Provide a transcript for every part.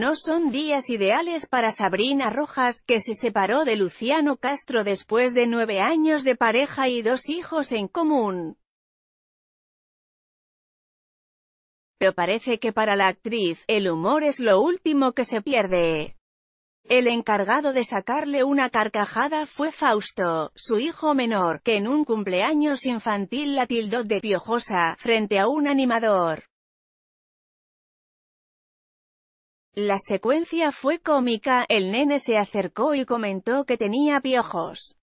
No son días ideales para Sabrina Rojas, que se separó de Luciano Castro después de nueve años de pareja y dos hijos en común. Pero parece que para la actriz, el humor es lo último que se pierde. El encargado de sacarle una carcajada fue Fausto, su hijo menor, que en un cumpleaños infantil la tildó de piojosa, frente a un animador. La secuencia fue cómica, el nene se acercó y comentó que tenía piojos.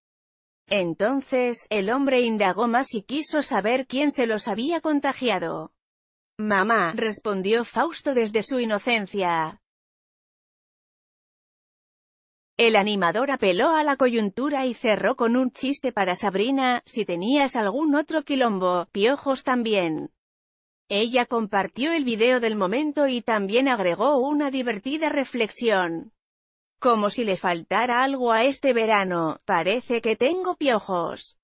Entonces, el hombre indagó más y quiso saber quién se los había contagiado. Mamá, respondió Fausto desde su inocencia. El animador apeló a la coyuntura y cerró con un chiste para Sabrina, si tenías algún otro quilombo, piojos también. Ella compartió el video del momento y también agregó una divertida reflexión. Como si le faltara algo a este verano, parece que tengo piojos.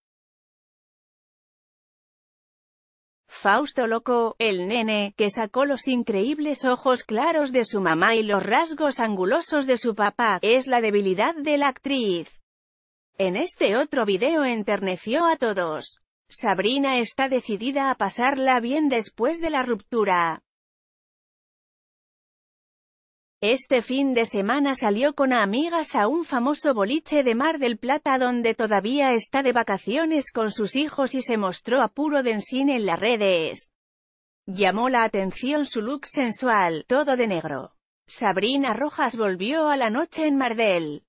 Fausto Loco, el nene, que sacó los increíbles ojos claros de su mamá y los rasgos angulosos de su papá, es la debilidad de la actriz. En este otro video enterneció a todos. Sabrina está decidida a pasarla bien después de la ruptura. Este fin de semana salió con amigas a un famoso boliche de Mar del Plata donde todavía está de vacaciones con sus hijos y se mostró a puro densín en las redes. Llamó la atención su look sensual, todo de negro. Sabrina Rojas volvió a la noche en Mar del.